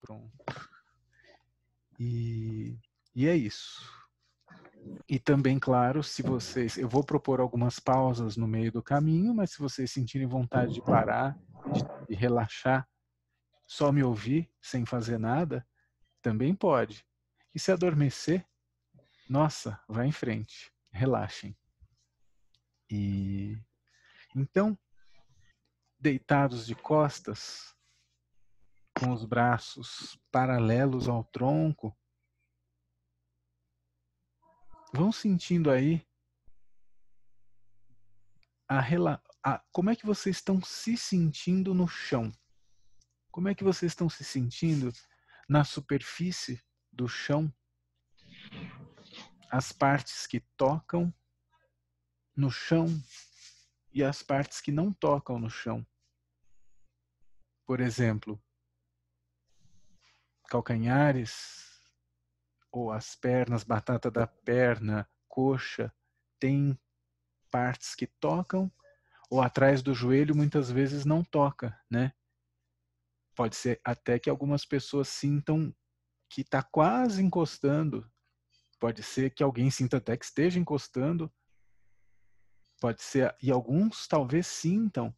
Pronto. E, e é isso. E também, claro, se vocês. Eu vou propor algumas pausas no meio do caminho, mas se vocês sentirem vontade de parar, de, de relaxar, só me ouvir, sem fazer nada, também pode. E se adormecer, nossa, vá em frente, relaxem. E então, deitados de costas, com os braços paralelos ao tronco. Vão sentindo aí a, a, como é que vocês estão se sentindo no chão. Como é que vocês estão se sentindo na superfície do chão? As partes que tocam no chão e as partes que não tocam no chão. Por exemplo, calcanhares ou as pernas, batata da perna, coxa, tem partes que tocam ou atrás do joelho muitas vezes não toca, né? Pode ser até que algumas pessoas sintam que está quase encostando. Pode ser que alguém sinta até que esteja encostando. Pode ser, e alguns talvez sintam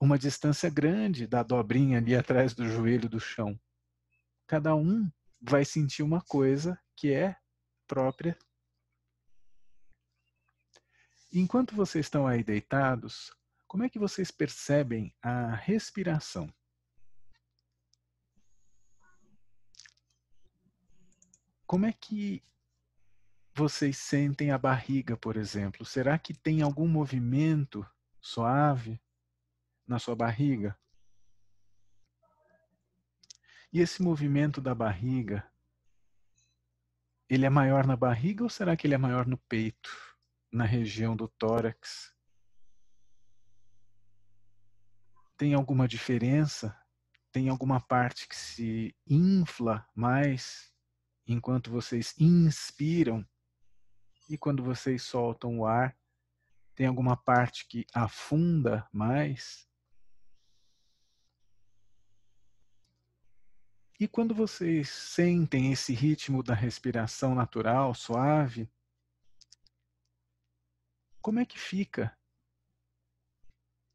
uma distância grande da dobrinha ali atrás do joelho do chão cada um vai sentir uma coisa que é própria. Enquanto vocês estão aí deitados, como é que vocês percebem a respiração? Como é que vocês sentem a barriga, por exemplo? Será que tem algum movimento suave na sua barriga? E esse movimento da barriga, ele é maior na barriga ou será que ele é maior no peito, na região do tórax? Tem alguma diferença? Tem alguma parte que se infla mais enquanto vocês inspiram? E quando vocês soltam o ar, tem alguma parte que afunda mais? E quando vocês sentem esse ritmo da respiração natural, suave, como é que fica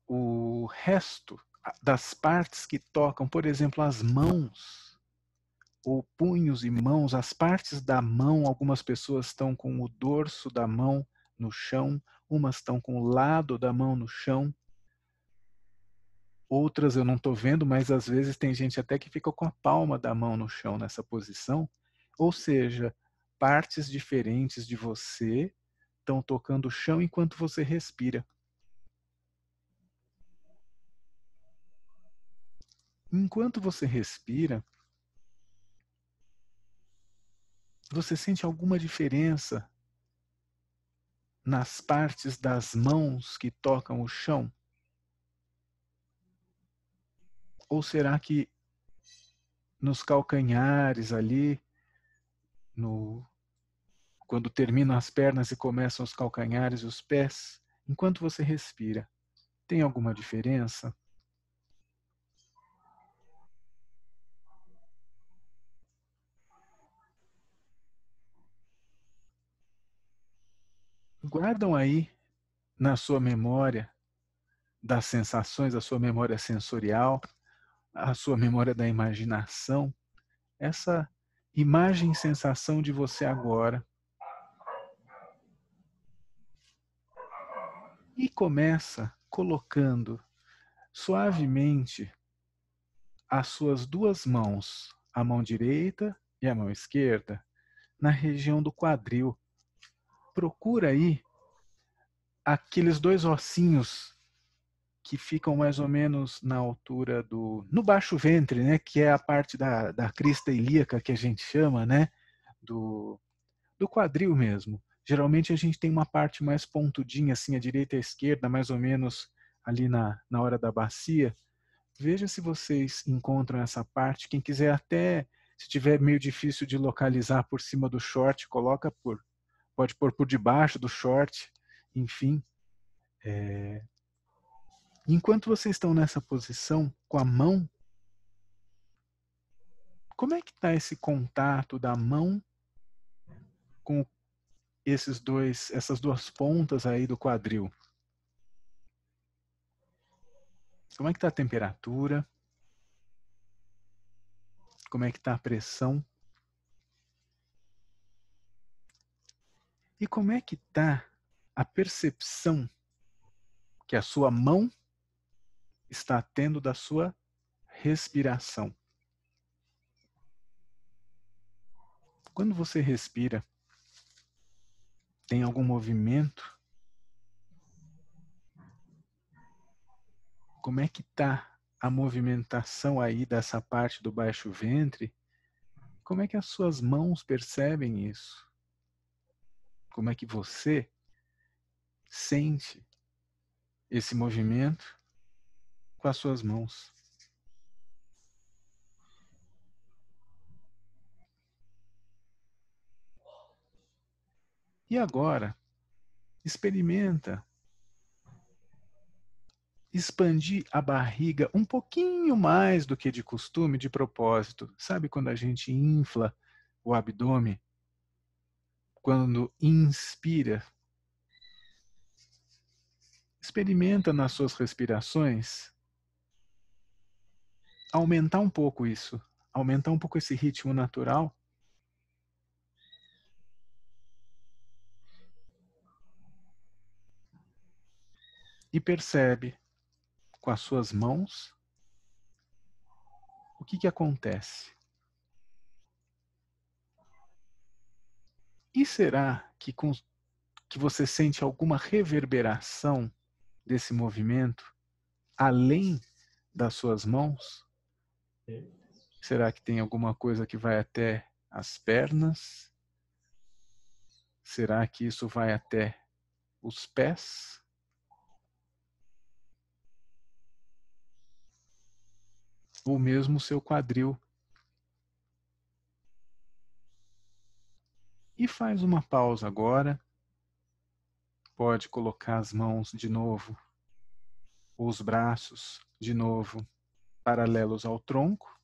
o resto das partes que tocam, por exemplo, as mãos, ou punhos e mãos, as partes da mão, algumas pessoas estão com o dorso da mão no chão, umas estão com o lado da mão no chão. Outras eu não estou vendo, mas às vezes tem gente até que fica com a palma da mão no chão nessa posição. Ou seja, partes diferentes de você estão tocando o chão enquanto você respira. Enquanto você respira, você sente alguma diferença nas partes das mãos que tocam o chão? Ou será que nos calcanhares ali, no quando terminam as pernas e começam os calcanhares e os pés, enquanto você respira, tem alguma diferença? Guardam aí na sua memória das sensações, da sua memória sensorial, a sua memória da imaginação, essa imagem sensação de você agora. E começa colocando suavemente as suas duas mãos, a mão direita e a mão esquerda, na região do quadril. Procura aí aqueles dois ossinhos que ficam mais ou menos na altura do. no baixo ventre, né? Que é a parte da, da crista ilíaca que a gente chama, né? Do, do quadril mesmo. Geralmente a gente tem uma parte mais pontudinha, assim, à direita e à esquerda, mais ou menos ali na, na hora da bacia. Veja se vocês encontram essa parte. Quem quiser até, se tiver meio difícil de localizar por cima do short, coloca por. Pode pôr por debaixo do short, enfim. É, enquanto vocês estão nessa posição, com a mão, como é que está esse contato da mão com esses dois, essas duas pontas aí do quadril? Como é que está a temperatura? Como é que está a pressão? E como é que está a percepção que a sua mão está tendo da sua respiração. Quando você respira, tem algum movimento? Como é que está a movimentação aí dessa parte do baixo ventre? Como é que as suas mãos percebem isso? Como é que você sente esse movimento com as suas mãos. E agora, experimenta expandir a barriga um pouquinho mais do que de costume, de propósito. Sabe quando a gente infla o abdômen? Quando inspira. Experimenta nas suas respirações aumentar um pouco isso, aumentar um pouco esse ritmo natural. E percebe com as suas mãos o que, que acontece. E será que, com, que você sente alguma reverberação desse movimento além das suas mãos? Será que tem alguma coisa que vai até as pernas? Será que isso vai até os pés? Ou mesmo o seu quadril? E faz uma pausa agora. Pode colocar as mãos de novo, os braços de novo paralelos ao tronco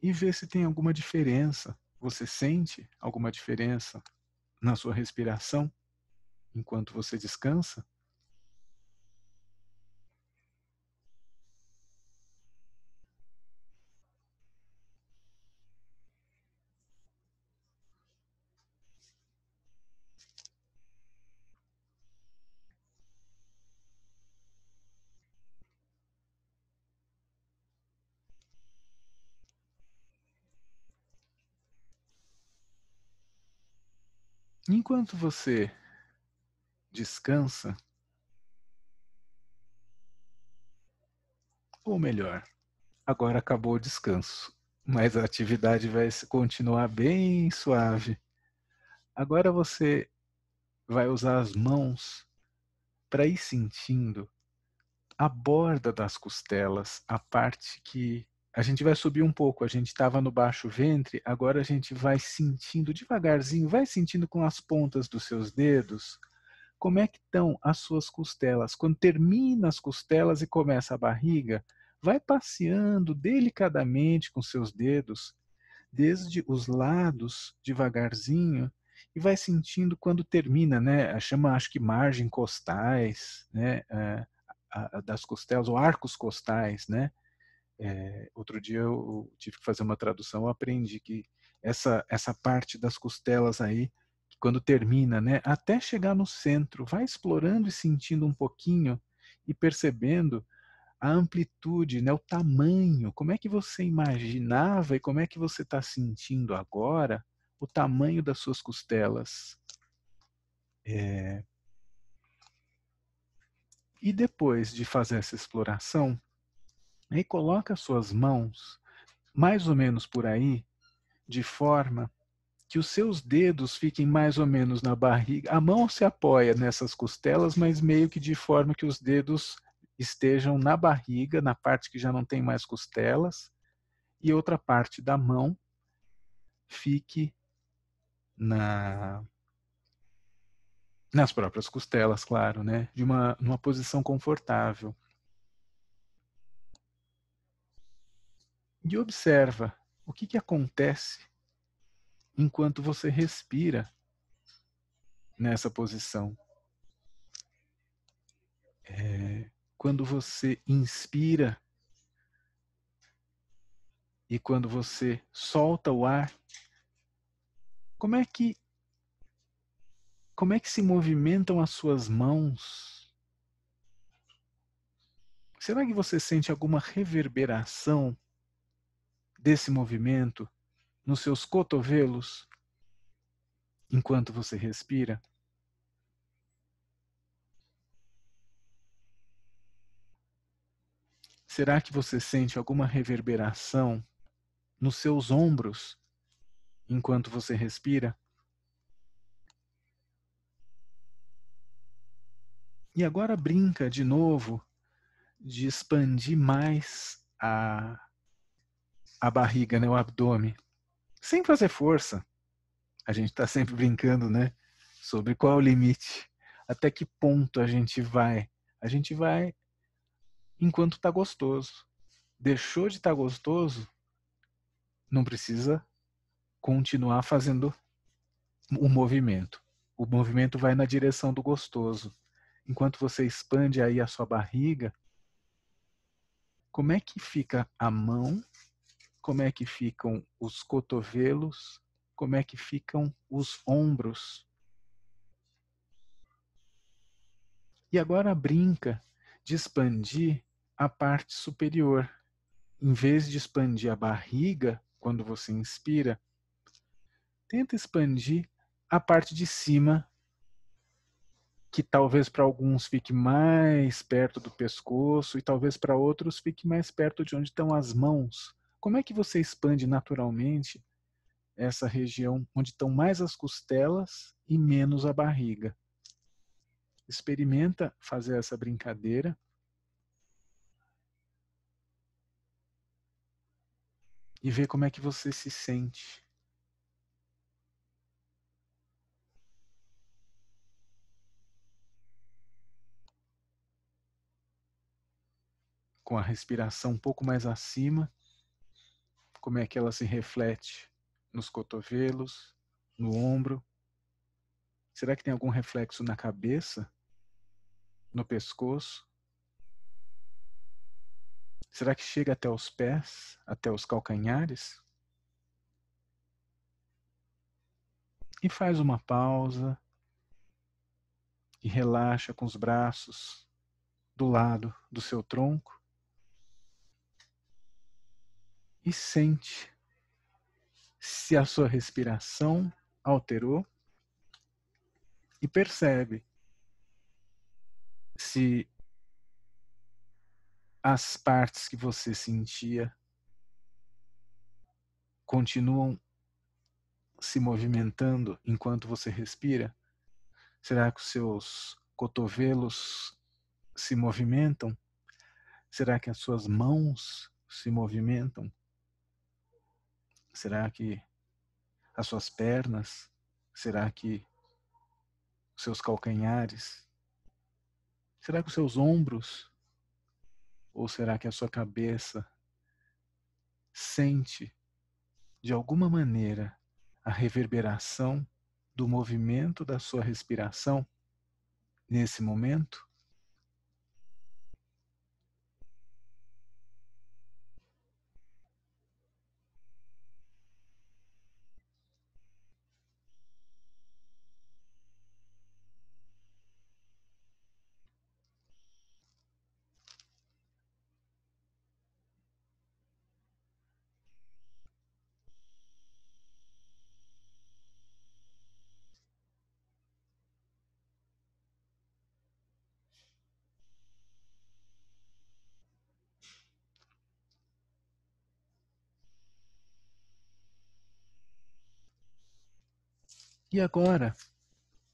e ver se tem alguma diferença. Você sente alguma diferença na sua respiração enquanto você descansa? Enquanto você descansa, ou melhor, agora acabou o descanso, mas a atividade vai continuar bem suave. Agora você vai usar as mãos para ir sentindo a borda das costelas, a parte que a gente vai subir um pouco. A gente estava no baixo ventre, agora a gente vai sentindo devagarzinho, vai sentindo com as pontas dos seus dedos como é que estão as suas costelas. Quando termina as costelas e começa a barriga, vai passeando delicadamente com seus dedos, desde os lados, devagarzinho, e vai sentindo quando termina, né? Chama, acho que, margem costais, né? É, das costelas, ou arcos costais, né? É, outro dia eu tive que fazer uma tradução, eu aprendi que essa, essa parte das costelas aí, quando termina, né, até chegar no centro, vai explorando e sentindo um pouquinho e percebendo a amplitude, né, o tamanho, como é que você imaginava e como é que você está sentindo agora o tamanho das suas costelas. É... E depois de fazer essa exploração, e coloca suas mãos mais ou menos por aí, de forma que os seus dedos fiquem mais ou menos na barriga. A mão se apoia nessas costelas, mas meio que de forma que os dedos estejam na barriga, na parte que já não tem mais costelas, e outra parte da mão fique na nas próprias costelas, claro, né? De uma numa posição confortável. e observa o que, que acontece enquanto você respira nessa posição. É, quando você inspira e quando você solta o ar, como é que como é que se movimentam as suas mãos? Será que você sente alguma reverberação desse movimento nos seus cotovelos enquanto você respira? Será que você sente alguma reverberação nos seus ombros enquanto você respira? E agora brinca de novo de expandir mais a a barriga, né, o abdômen, sem fazer força. A gente está sempre brincando, né, sobre qual é o limite, até que ponto a gente vai. A gente vai enquanto está gostoso. Deixou de estar tá gostoso, não precisa continuar fazendo o movimento. O movimento vai na direção do gostoso. Enquanto você expande aí a sua barriga, como é que fica a mão como é que ficam os cotovelos, como é que ficam os ombros. E agora brinca de expandir a parte superior. Em vez de expandir a barriga, quando você inspira, tenta expandir a parte de cima, que talvez para alguns fique mais perto do pescoço e talvez para outros fique mais perto de onde estão as mãos. Como é que você expande naturalmente essa região onde estão mais as costelas e menos a barriga? Experimenta fazer essa brincadeira. E ver como é que você se sente. com a respiração um pouco mais acima, como é que ela se reflete nos cotovelos, no ombro? Será que tem algum reflexo na cabeça? No pescoço? Será que chega até os pés, até os calcanhares? E faz uma pausa e relaxa com os braços do lado do seu tronco. e sente se a sua respiração alterou e percebe se as partes que você sentia continuam se movimentando enquanto você respira? Será que os seus cotovelos se movimentam? Será que as suas mãos se movimentam? Será que as suas pernas? Será que os seus calcanhares? Será que os seus ombros? Ou será que a sua cabeça sente, de alguma maneira, a reverberação do movimento da sua respiração nesse momento? E agora,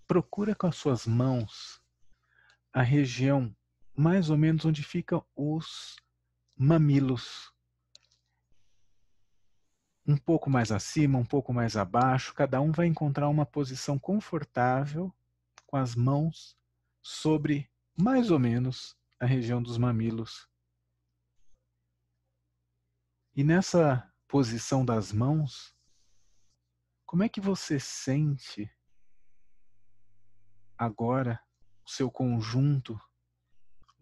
procura com as suas mãos a região mais ou menos onde ficam os mamilos. Um pouco mais acima, um pouco mais abaixo, cada um vai encontrar uma posição confortável com as mãos sobre mais ou menos a região dos mamilos. E nessa posição das mãos, como é que você sente agora o seu conjunto,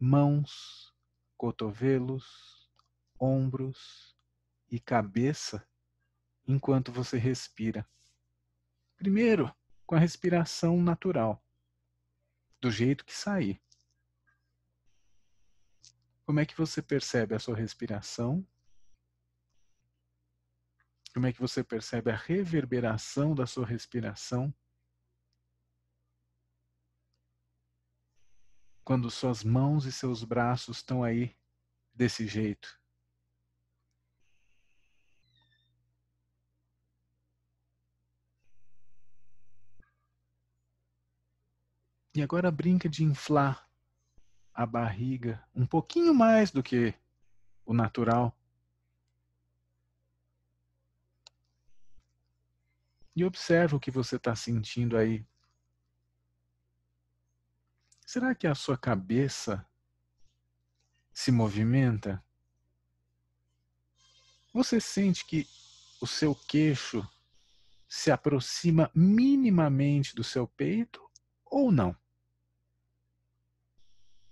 mãos, cotovelos, ombros e cabeça enquanto você respira? Primeiro, com a respiração natural, do jeito que sair. Como é que você percebe a sua respiração como é que você percebe a reverberação da sua respiração? Quando suas mãos e seus braços estão aí desse jeito. E agora brinca de inflar a barriga um pouquinho mais do que o natural. e observa o que você está sentindo aí. Será que a sua cabeça se movimenta? Você sente que o seu queixo se aproxima minimamente do seu peito ou não?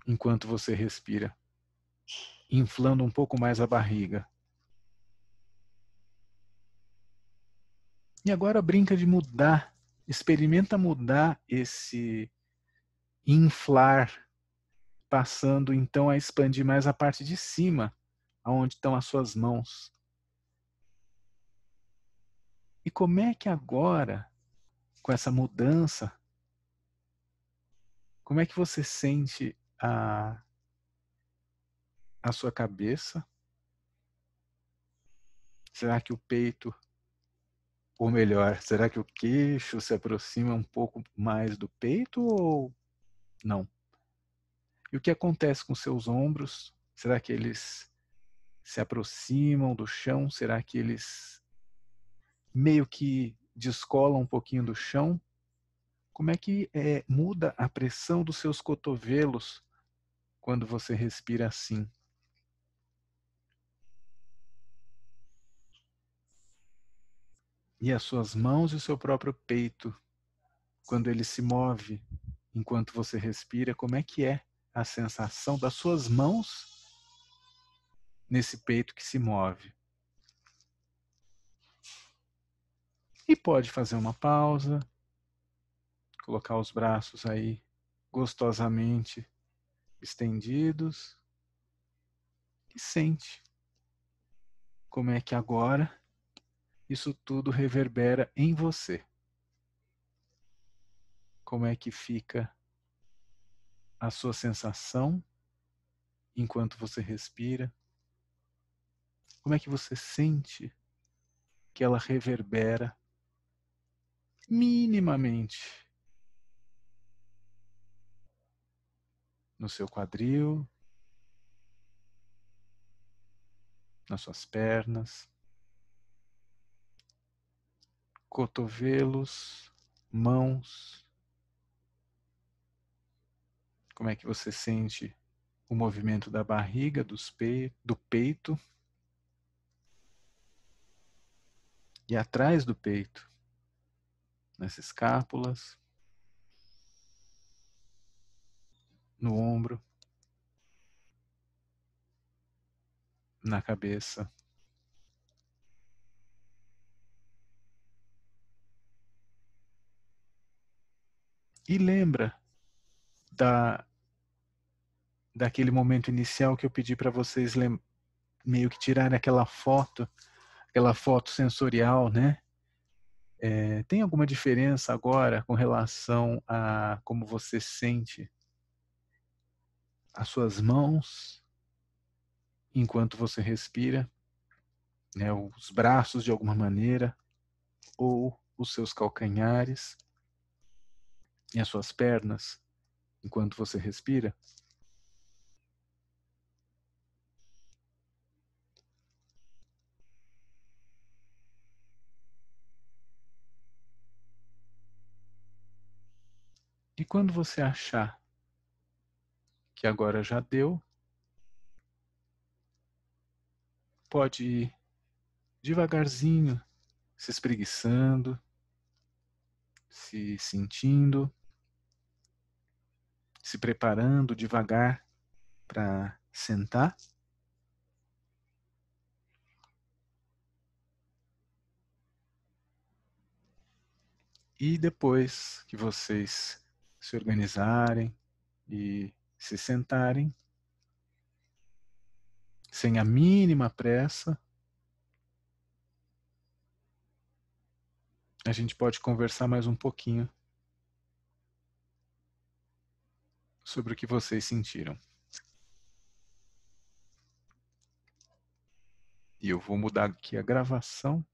Enquanto você respira, inflando um pouco mais a barriga. E agora brinca de mudar, experimenta mudar esse inflar, passando então a expandir mais a parte de cima, aonde estão as suas mãos. E como é que agora, com essa mudança, como é que você sente a, a sua cabeça? Será que o peito ou melhor, será que o queixo se aproxima um pouco mais do peito ou não? E o que acontece com seus ombros? Será que eles se aproximam do chão? Será que eles meio que descolam um pouquinho do chão? Como é que é, muda a pressão dos seus cotovelos quando você respira assim? e as suas mãos e o seu próprio peito, quando ele se move enquanto você respira, como é que é a sensação das suas mãos nesse peito que se move? E pode fazer uma pausa, colocar os braços aí gostosamente estendidos e sente como é que agora isso tudo reverbera em você. Como é que fica a sua sensação enquanto você respira? Como é que você sente que ela reverbera minimamente no seu quadril, nas suas pernas, cotovelos, mãos. Como é que você sente o movimento da barriga, dos pe... do peito? E atrás do peito, nas escápulas, no ombro, na cabeça. e lembra da daquele momento inicial que eu pedi para vocês meio que tirarem aquela foto, aquela foto sensorial, né? É, tem alguma diferença agora com relação a como você sente as suas mãos enquanto você respira, né? os braços de alguma maneira, ou os seus calcanhares? em as suas pernas enquanto você respira? E quando você achar que agora já deu, pode ir devagarzinho, se espreguiçando, se sentindo se preparando devagar para sentar. E depois que vocês se organizarem e se sentarem, sem a mínima pressa, a gente pode conversar mais um pouquinho sobre o que vocês sentiram. E eu vou mudar aqui a gravação.